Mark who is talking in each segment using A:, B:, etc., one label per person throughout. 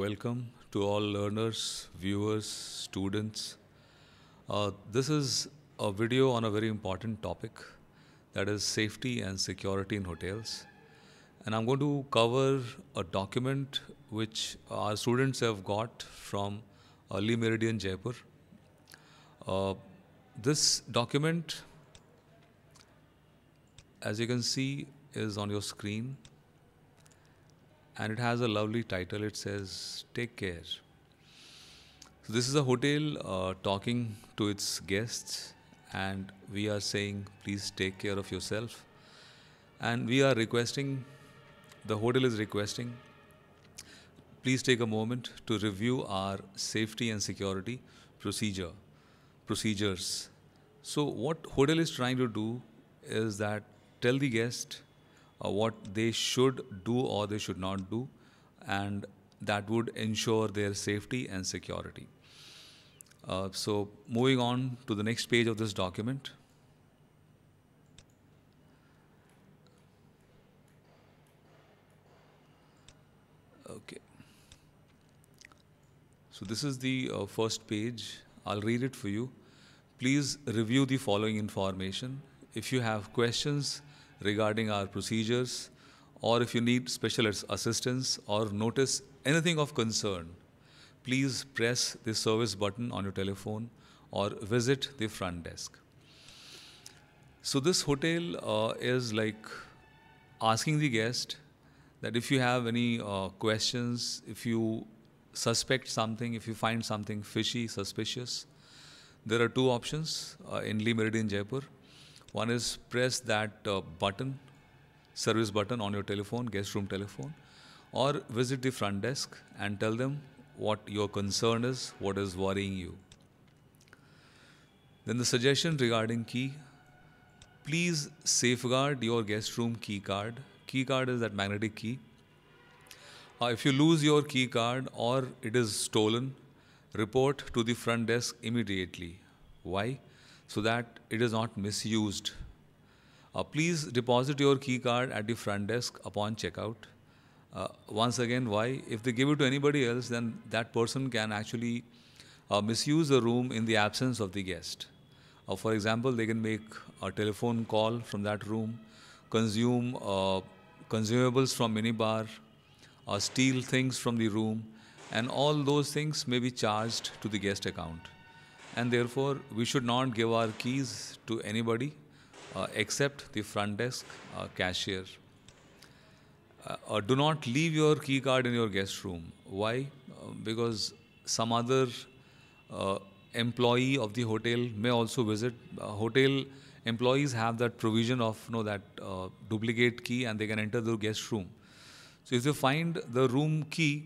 A: Welcome to all learners, viewers, students. Uh, this is a video on a very important topic that is safety and security in hotels. And I'm going to cover a document which our students have got from Early Meridian Jaipur. Uh, this document, as you can see, is on your screen and it has a lovely title. It says, Take Care. So, this is a hotel uh, talking to its guests, and we are saying, Please take care of yourself. And we are requesting, the hotel is requesting, please take a moment to review our safety and security procedure procedures so what hotel is trying to do is that tell the guest uh, what they should do or they should not do, and that would ensure their safety and security. Uh, so moving on to the next page of this document. Okay. So this is the uh, first page. I'll read it for you. Please review the following information. If you have questions, regarding our procedures, or if you need special assistance or notice anything of concern, please press the service button on your telephone or visit the front desk. So, this hotel uh, is like asking the guest that if you have any uh, questions, if you suspect something, if you find something fishy, suspicious, there are two options uh, in Lee Meridian, Jaipur. One is press that uh, button, service button on your telephone, guest room telephone, or visit the front desk and tell them what your concern is, what is worrying you. Then the suggestion regarding key, please safeguard your guest room key card. Key card is that magnetic key. Uh, if you lose your key card or it is stolen, report to the front desk immediately. Why? so that it is not misused. Uh, please deposit your key card at the front desk upon checkout. Uh, once again, why? If they give it to anybody else, then that person can actually uh, misuse the room in the absence of the guest. Uh, for example, they can make a telephone call from that room, consume uh, consumables from minibar, uh, steal things from the room, and all those things may be charged to the guest account and therefore we should not give our keys to anybody uh, except the front desk uh, cashier. Uh, do not leave your key card in your guest room. Why? Uh, because some other uh, employee of the hotel may also visit. Uh, hotel employees have that provision of you know, that duplicate key and they can enter the guest room. So if you find the room key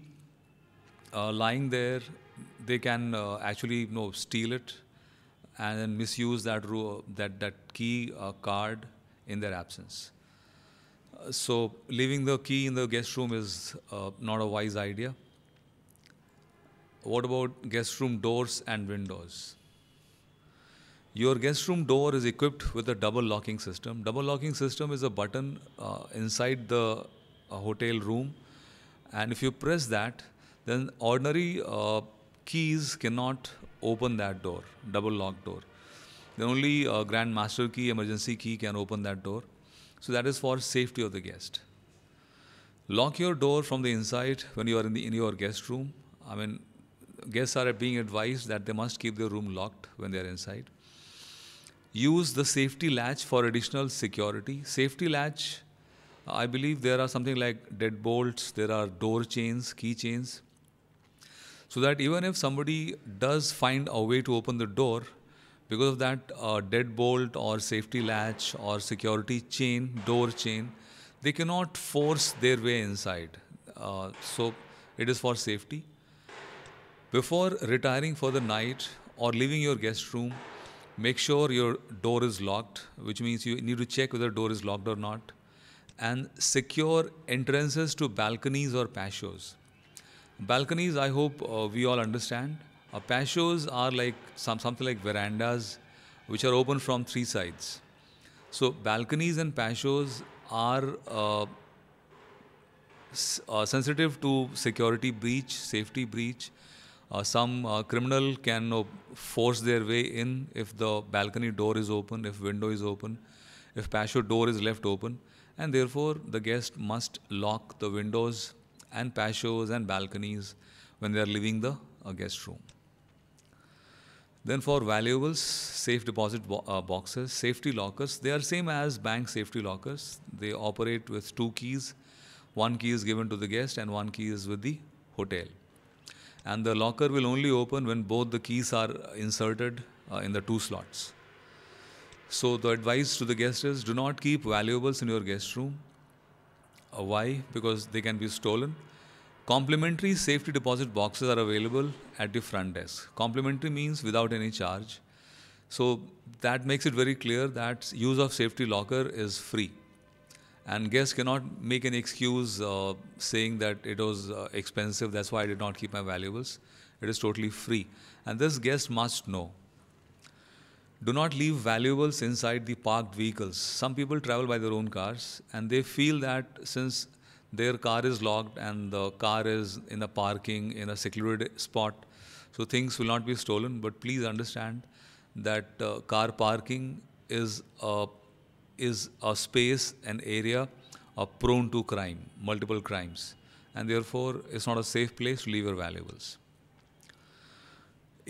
A: lying there they can uh, actually you know, steal it and then misuse that that that key uh, card in their absence. Uh, so leaving the key in the guest room is uh, not a wise idea. What about guest room doors and windows? Your guest room door is equipped with a double locking system. Double locking system is a button uh, inside the hotel room, and if you press that, then ordinary uh, keys cannot open that door, double lock door. The only uh, grand master key, emergency key can open that door. So that is for safety of the guest. Lock your door from the inside when you are in, the, in your guest room. I mean, guests are being advised that they must keep their room locked when they are inside. Use the safety latch for additional security. Safety latch, I believe there are something like deadbolts, there are door chains, key chains so that even if somebody does find a way to open the door, because of that uh, deadbolt or safety latch or security chain, door chain, they cannot force their way inside. Uh, so it is for safety. Before retiring for the night or leaving your guest room, make sure your door is locked, which means you need to check whether door is locked or not, and secure entrances to balconies or patios. Balconies, I hope uh, we all understand. Uh, patios are like some, something like verandas, which are open from three sides. So balconies and patios are uh, uh sensitive to security breach, safety breach. Uh, some uh, criminal can force their way in if the balcony door is open, if window is open, if patio door is left open, and therefore the guest must lock the windows and patios and balconies when they are leaving the uh, guest room. Then for valuables, safe deposit bo uh, boxes, safety lockers, they are same as bank safety lockers. They operate with two keys. One key is given to the guest and one key is with the hotel. And the locker will only open when both the keys are inserted uh, in the two slots. So the advice to the guest is do not keep valuables in your guest room uh, why? Because they can be stolen. Complimentary safety deposit boxes are available at the front desk. Complimentary means without any charge. So that makes it very clear that use of safety locker is free. And guests cannot make an excuse uh, saying that it was uh, expensive, that's why I did not keep my valuables. It is totally free. And this guest must know do not leave valuables inside the parked vehicles. Some people travel by their own cars and they feel that since their car is locked and the car is in a parking in a secluded spot, so things will not be stolen. But please understand that uh, car parking is a, is a space, an area are prone to crime, multiple crimes, and therefore it's not a safe place to leave your valuables.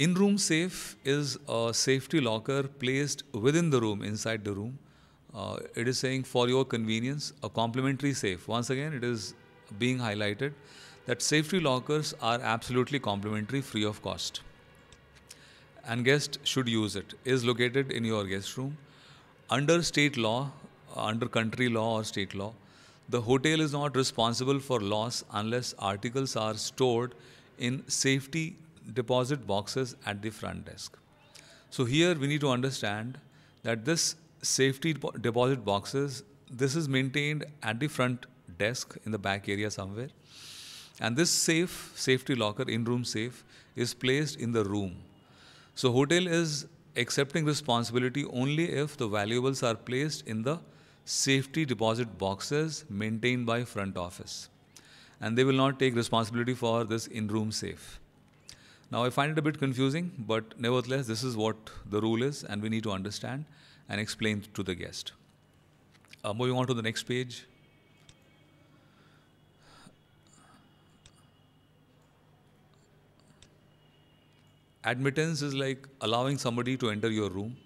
A: In-room safe is a safety locker placed within the room, inside the room. Uh, it is saying for your convenience, a complimentary safe. Once again, it is being highlighted that safety lockers are absolutely complimentary, free of cost. And guest should use it. Is located in your guest room. Under state law, uh, under country law or state law, the hotel is not responsible for loss unless articles are stored in safety deposit boxes at the front desk. So here we need to understand that this safety deposit boxes, this is maintained at the front desk in the back area somewhere. And this safe, safety locker, in-room safe, is placed in the room. So hotel is accepting responsibility only if the valuables are placed in the safety deposit boxes maintained by front office. And they will not take responsibility for this in-room safe. Now, I find it a bit confusing, but nevertheless, this is what the rule is, and we need to understand and explain to the guest. Uh, moving on to the next page. Admittance is like allowing somebody to enter your room.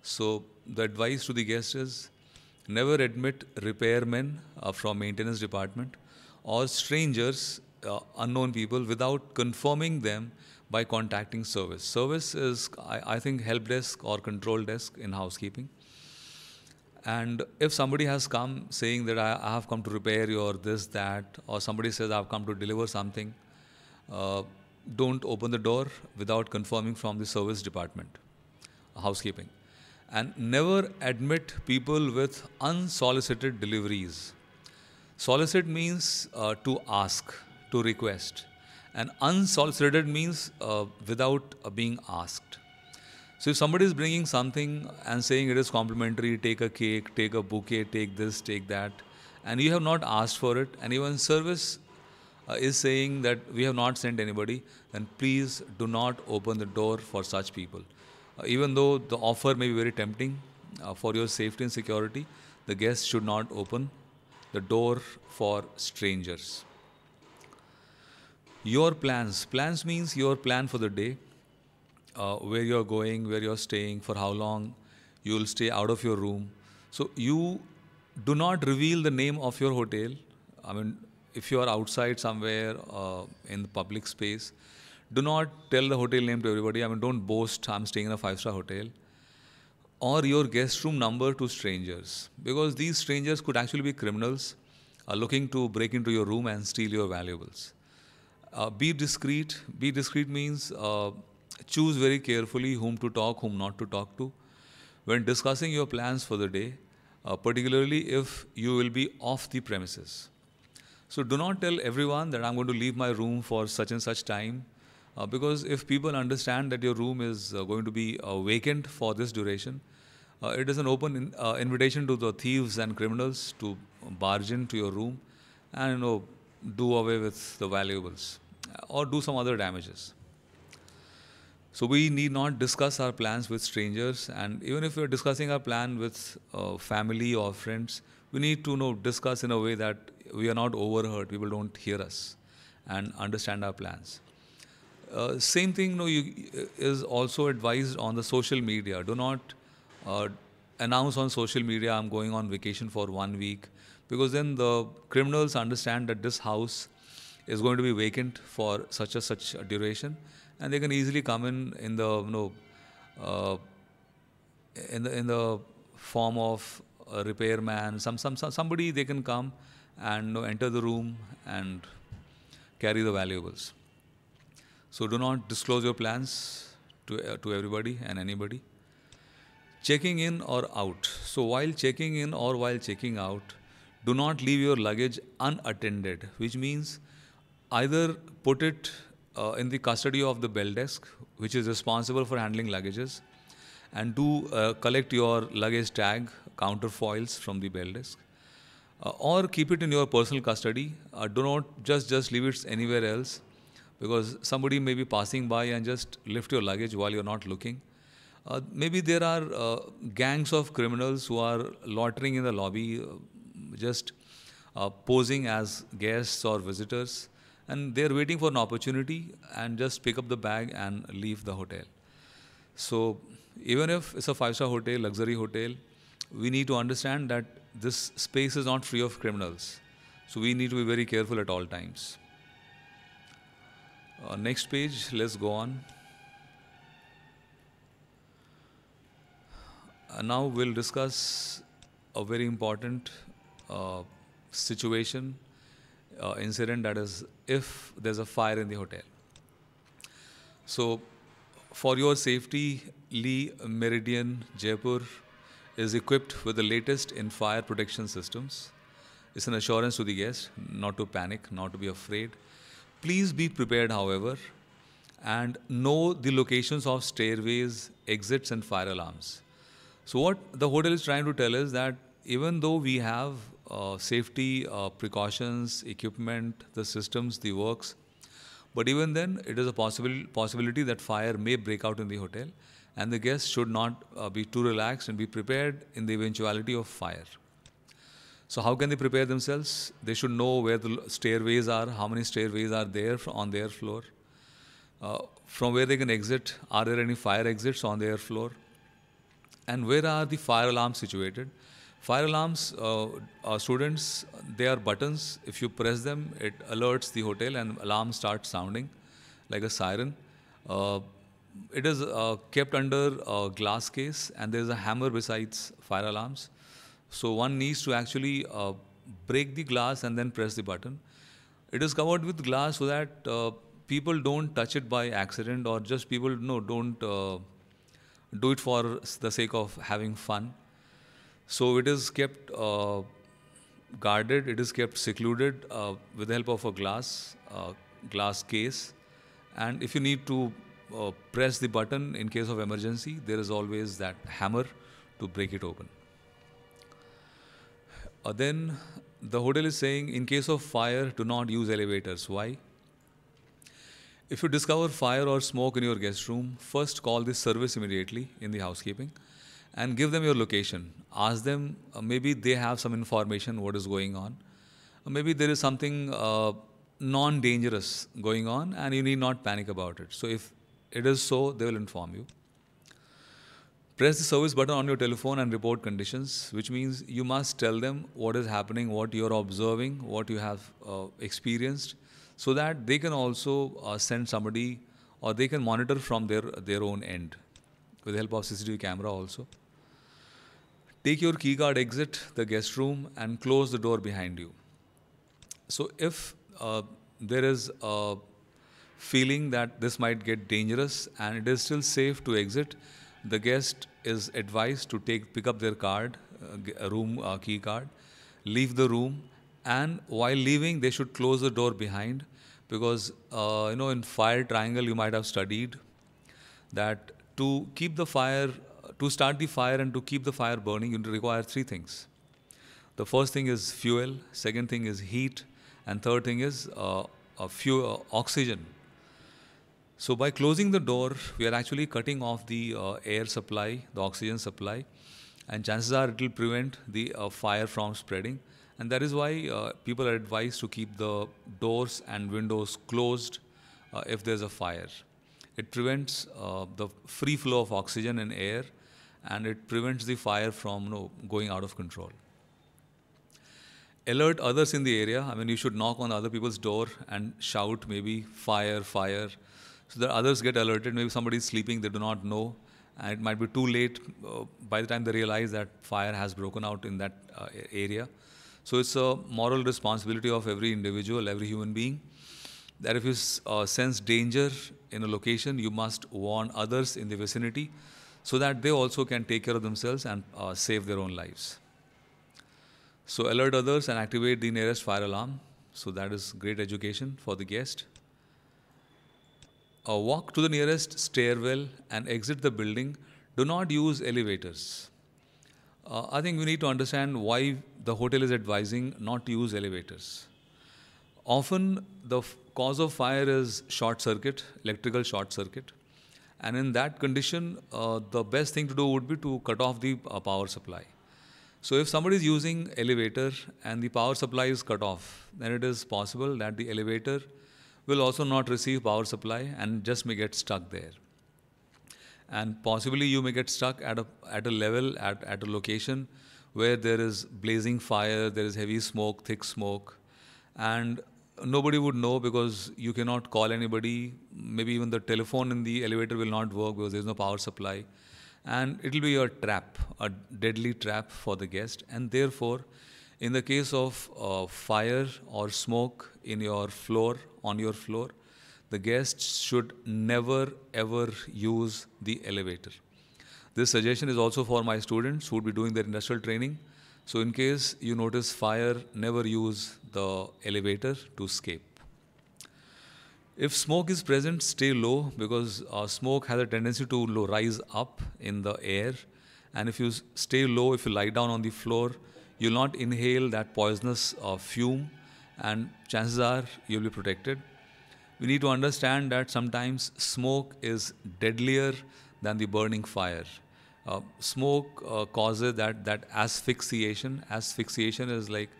A: So, the advice to the guest is never admit repairmen uh, from maintenance department or strangers uh, unknown people without confirming them by contacting service. Service is, I, I think, help desk or control desk in housekeeping. And if somebody has come saying that I, I have come to repair you or this, that, or somebody says I've come to deliver something, uh, don't open the door without confirming from the service department, housekeeping. And never admit people with unsolicited deliveries. Solicit means uh, to ask to request. And unsolicited means uh, without uh, being asked. So if somebody is bringing something and saying it is complimentary, take a cake, take a bouquet, take this, take that, and you have not asked for it, and even service uh, is saying that we have not sent anybody, then please do not open the door for such people. Uh, even though the offer may be very tempting uh, for your safety and security, the guest should not open the door for strangers your plans. Plans means your plan for the day, uh, where you're going, where you're staying, for how long you'll stay out of your room. So you do not reveal the name of your hotel. I mean, if you are outside somewhere uh, in the public space, do not tell the hotel name to everybody. I mean, don't boast, I'm staying in a five star hotel. Or your guest room number to strangers. Because these strangers could actually be criminals uh, looking to break into your room and steal your valuables. Uh, be discreet. Be discreet means uh, choose very carefully whom to talk, whom not to talk to. When discussing your plans for the day, uh, particularly if you will be off the premises. So do not tell everyone that I'm going to leave my room for such and such time. Uh, because if people understand that your room is uh, going to be uh, vacant for this duration, it is an open in, invitation to the thieves and criminals to barge into your room and you know, do away with the valuables or do some other damages. So we need not discuss our plans with strangers, and even if we're discussing our plan with uh, family or friends, we need to know discuss in a way that we are not overheard. People don't hear us and understand our plans. Uh, same thing, you know, you, is also advised on the social media. Do not uh, announce on social media I'm going on vacation for one week, because then the criminals understand that this house is going to be vacant for such a such a duration, and they can easily come in in the you know, uh, in the in the form of a repairman, some, some some somebody they can come and you know, enter the room and carry the valuables. So do not disclose your plans to uh, to everybody and anybody. Checking in or out. So while checking in or while checking out, do not leave your luggage unattended, which means either put it uh, in the custody of the bell desk, which is responsible for handling luggages, and do uh, collect your luggage tag counterfoils from the bell desk, uh, or keep it in your personal custody. Uh, do not just just leave it anywhere else, because somebody may be passing by and just lift your luggage while you're not looking. Uh, maybe there are uh, gangs of criminals who are loitering in the lobby, just posing as guests or visitors and they're waiting for an opportunity and just pick up the bag and leave the hotel. So even if it's a five-star hotel, luxury hotel, we need to understand that this space is not free of criminals. So we need to be very careful at all times. Uh, next page, let's go on. Uh, now we'll discuss a very important uh, situation uh, incident that is if there's a fire in the hotel. So for your safety, Lee Meridian Jaipur is equipped with the latest in fire protection systems. It's an assurance to the guests not to panic, not to be afraid. Please be prepared, however, and know the locations of stairways, exits, and fire alarms. So, what the hotel is trying to tell us that even though we have uh, safety uh, precautions, equipment, the systems, the works. But even then, it is a possible possibility that fire may break out in the hotel, and the guests should not uh, be too relaxed and be prepared in the eventuality of fire. So, how can they prepare themselves? They should know where the stairways are, how many stairways are there on their floor, uh, from where they can exit. Are there any fire exits on their floor? And where are the fire alarms situated? Fire alarms, uh, our uh, students, they are buttons. If you press them, it alerts the hotel and alarm starts sounding like a siren. Uh, it is uh, kept under a glass case and there's a hammer besides fire alarms. So one needs to actually uh, break the glass and then press the button. It is covered with glass so that uh, people don't touch it by accident or just people no don't uh, do it for the sake of having fun so it is kept uh, guarded, it is kept secluded uh, with the help of a glass, uh, glass case. And if you need to uh, press the button in case of emergency, there is always that hammer to break it open. Uh, then the hotel is saying, in case of fire, do not use elevators. Why? If you discover fire or smoke in your guest room, first call this service immediately in the housekeeping and give them your location. Ask them, uh, maybe they have some information what is going on. Uh, maybe there is something uh, non dangerous going on and you need not panic about it. So, if it is so, they will inform you. Press the service button on your telephone and report conditions, which means you must tell them what is happening, what you are observing, what you have uh, experienced, so that they can also uh, send somebody or they can monitor from their, their own end with the help of CCTV camera also. Take your keycard exit the guest room and close the door behind you. So if uh, there is a feeling that this might get dangerous and it is still safe to exit, the guest is advised to take pick up their card, uh, room uh, key card, leave the room, and while leaving they should close the door behind because uh, you know in fire triangle you might have studied that to keep the fire to start the fire and to keep the fire burning, you require three things. The first thing is fuel, second thing is heat, and third thing is uh, few uh, oxygen. So by closing the door, we are actually cutting off the uh, air supply, the oxygen supply, and chances are it will prevent the uh, fire from spreading. And that is why uh, people are advised to keep the doors and windows closed uh, if there's a fire. It prevents the free flow of oxygen and air and it prevents the fire from you know, going out of control. Alert others in the area. I mean, you should knock on other people's door and shout maybe fire, fire, so that others get alerted. Maybe somebody is sleeping, they do not know, and it might be too late uh, by the time they realize that fire has broken out in that uh, area. So it's a moral responsibility of every individual, every human being, that if you uh, sense danger in a location, you must warn others in the vicinity so that they also can take care of themselves and uh, save their own lives. So alert others and activate the nearest fire alarm. So that is great education for the guest. Uh, walk to the nearest stairwell and exit the building. Do not use elevators. Uh, I think we need to understand why the hotel is advising not to use elevators. Often the cause of fire is short circuit, electrical short circuit. And in that condition, uh, the best thing to do would be to cut off the uh, power supply. So if somebody is using elevator and the power supply is cut off, then it is possible that the elevator will also not receive power supply and just may get stuck there. And possibly you may get stuck at a, at a level, at, at a location where there is blazing fire, there is heavy smoke, thick smoke, and nobody would know because you cannot call anybody. Maybe even the telephone in the elevator will not work because there's no power supply. And it'll be a trap, a deadly trap for the guest. And therefore, in the case of uh, fire or smoke in your floor, on your floor, the guests should never ever use the elevator. This suggestion is also for my students who would be doing their industrial training. So in case you notice fire, never use the elevator to escape. If smoke is present, stay low because uh, smoke has a tendency to low, rise up in the air. And if you stay low, if you lie down on the floor, you'll not inhale that poisonous uh, fume and chances are you'll be protected. We need to understand that sometimes smoke is deadlier than the burning fire. Uh, smoke uh, causes that, that asphyxiation. Asphyxiation is like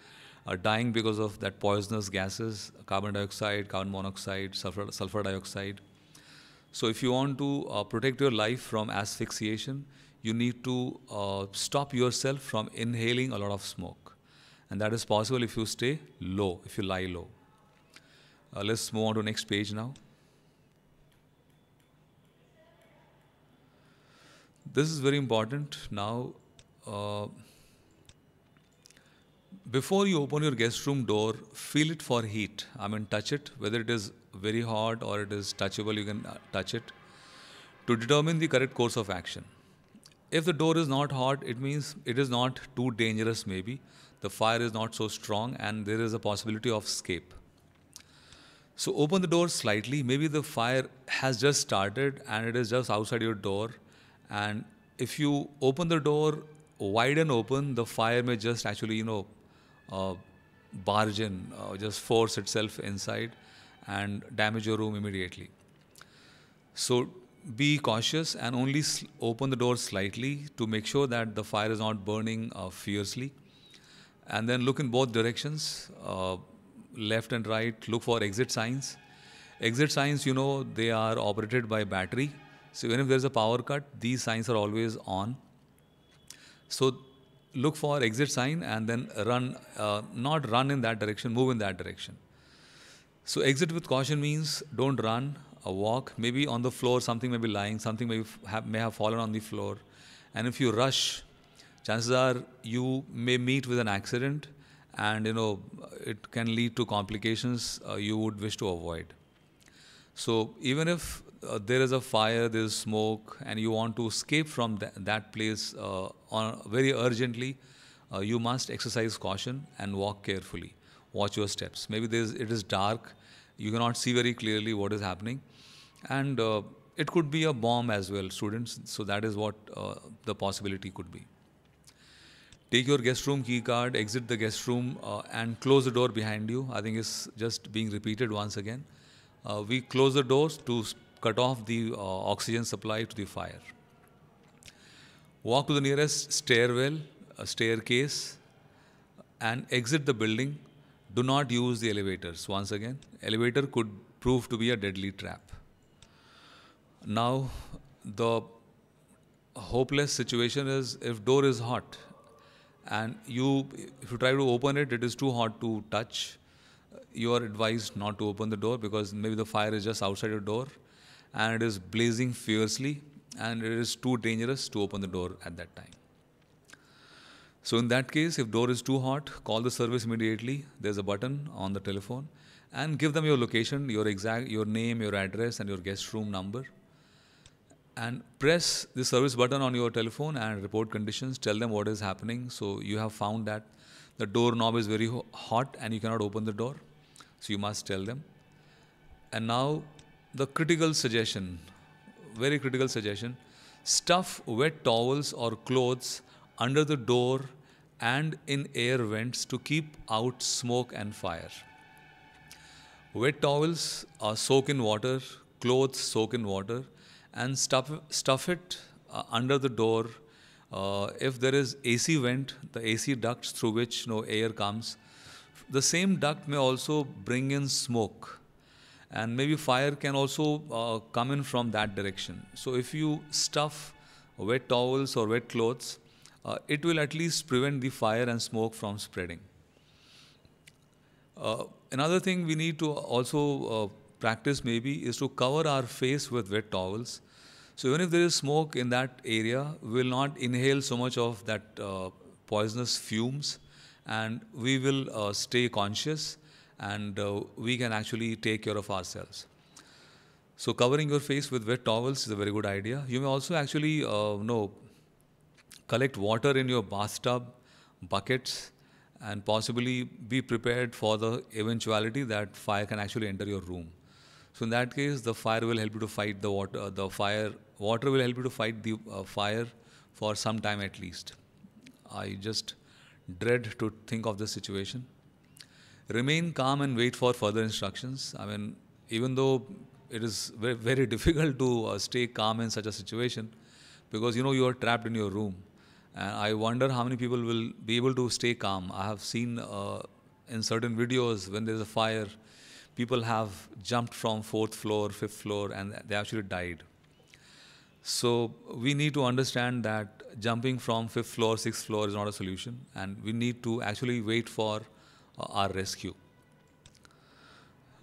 A: uh, dying because of that poisonous gases, carbon dioxide, carbon monoxide, sulfur, sulfur dioxide. So if you want to uh, protect your life from asphyxiation, you need to stop yourself from inhaling a lot of smoke. And that is possible if you stay low, if you lie low. let's move on to next page now. this is very important. Now, uh, before you open your guest room door, feel it for heat. I mean, touch it, whether it is very hot or it is touchable, you can uh, touch it to determine the correct course of action. If the door is not hot, it means it is not too dangerous, maybe. The fire is not so strong and there is a possibility of escape. So, open the door slightly. Maybe the fire has just started and it is just outside your door and if you open the door wide and open, the fire may just actually, you know, uh, barge in, uh, just force itself inside and damage your room immediately. So be cautious and only open the door slightly to make sure that the fire is not burning uh, fiercely. And then look in both directions, uh, left and right, look for exit signs. Exit signs, you know, they are operated by battery so even if there's a power cut, these signs are always on. So look for exit sign and then run, uh, not run in that direction, move in that direction. So exit with caution means don't run, a uh, walk, maybe on the floor, something may be lying, something may have, may have fallen on the floor. And if you rush, chances are you may meet with an accident and you know it can lead to complications uh, you would wish to avoid. So even if uh, there is a fire, there is smoke, and you want to escape from that place uh, on, very urgently, uh, you must exercise caution and walk carefully. Watch your steps. Maybe it is dark, you cannot see very clearly what is happening, and uh, it could be a bomb as well, students. So that is what uh, the possibility could be. Take your guest room key card, exit the guest room, uh, and close the door behind you. I think it's just being repeated once again. we close the doors to cut off the uh, oxygen supply to the fire. Walk to the nearest stairwell, staircase, and exit the building. Do not use the elevators. Once again, elevator could prove to be a deadly trap. Now, the hopeless situation is if door is hot and you if you try to open it it is too hot to touch you are advised not to open the door because maybe the fire is just outside your door and it is blazing fiercely and it is too dangerous to open the door at that time. So in that case, if door is too hot, call the service immediately. There's a button on the telephone and give them your location, your exact, your name, your address and your guest room number. And press the service button on your telephone and report conditions. Tell them what is happening. So you have found that the door knob is very hot and you cannot open the door. So you must tell them. And now the critical suggestion, very critical suggestion stuff wet towels or clothes under the door and in air vents to keep out smoke and fire. Wet towels are soak in water, clothes soak in water, and stuff, stuff it uh, under the door. Uh, if there is AC vent, the AC ducts through which no air comes, the same duct may also bring in smoke and maybe fire can also uh, come in from that direction. So if you stuff wet towels or wet clothes, uh, it will at least prevent the fire and smoke from spreading. Uh, another thing we need to also uh, practice maybe is to cover our face with wet towels. So even if there is smoke in that area, we'll not inhale so much of that uh, poisonous fumes and we will uh, stay conscious and uh, we can actually take care of ourselves. So covering your face with wet towels is a very good idea. You may also actually uh, know collect water in your bathtub buckets and possibly be prepared for the eventuality that fire can actually enter your room. So in that case, the fire will help you to fight the water. The fire water will help you to fight the uh, fire for some time at least. I just dread to think of this situation remain calm and wait for further instructions. I mean, even though it is very, very difficult to uh, stay calm in such a situation because you know you are trapped in your room. And I wonder how many people will be able to stay calm. I have seen uh, in certain videos when there's a fire, people have jumped from fourth floor, fifth floor, and they actually died. So we need to understand that jumping from fifth floor, sixth floor is not a solution, and we need to actually wait for uh, our rescue.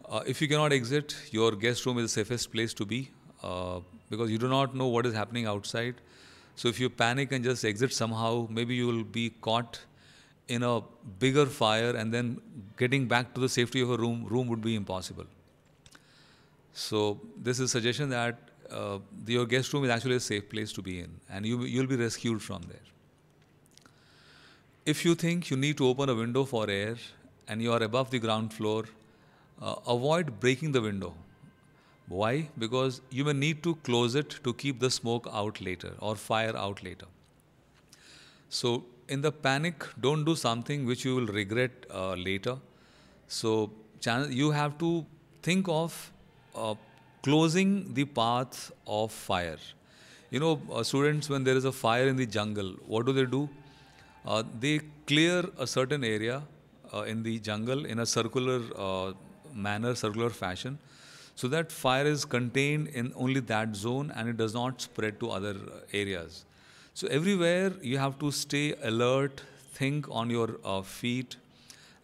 A: Uh, if you cannot exit, your guest room is the safest place to be uh, because you do not know what is happening outside. So if you panic and just exit somehow, maybe you will be caught in a bigger fire and then getting back to the safety of a room room would be impossible. So this is a suggestion that uh, your guest room is actually a safe place to be in and you, you'll be rescued from there. If you think you need to open a window for air and you are above the ground floor, uh, avoid breaking the window. Why? Because you may need to close it to keep the smoke out later or fire out later. So, in the panic, don't do something which you will regret uh, later. So, you have to think of uh, closing the path of fire. You know, uh, students, when there is a fire in the jungle, what do they do? Uh, they clear a certain area uh, in the jungle in a circular uh, manner, circular fashion, so that fire is contained in only that zone and it does not spread to other areas. So everywhere you have to stay alert, think on your uh, feet,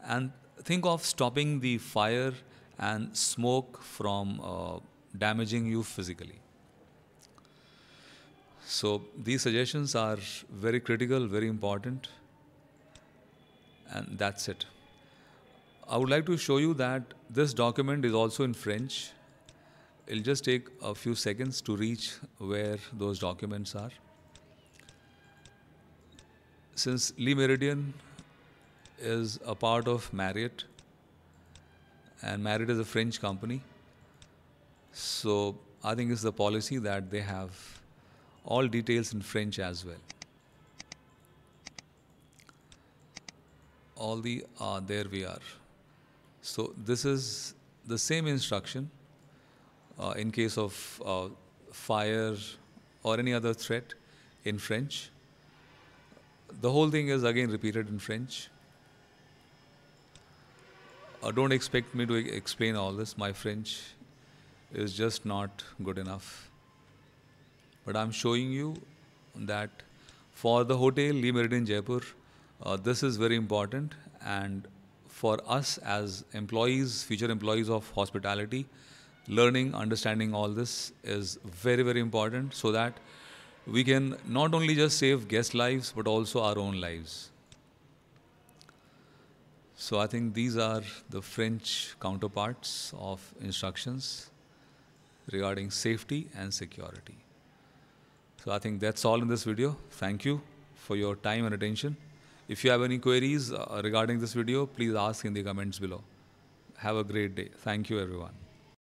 A: and think of stopping the fire and smoke from uh, damaging you physically. So these suggestions are very critical, very important, and that's it. I would like to show you that this document is also in French. It'll just take a few seconds to reach where those documents are. Since Lee Meridian is a part of Marriott, and Marriott is a French company, so I think it's the policy that they have all details in French as well. All the, ah, there we are. So this is the same instruction uh, in case of uh, fire or any other threat in French. The whole thing is again repeated in French. Uh, don't expect me to explain all this. My French is just not good enough. But I'm showing you that for the hotel Lee Meridian Jaipur, uh, this is very important and for us as employees, future employees of hospitality, learning, understanding all this is very, very important so that we can not only just save guest lives but also our own lives. So I think these are the French counterparts of instructions regarding safety and security. So I think that's all in this video. Thank you for your time and attention. If you have any queries uh, regarding this video, please ask in the comments below. Have a great day. Thank you, everyone.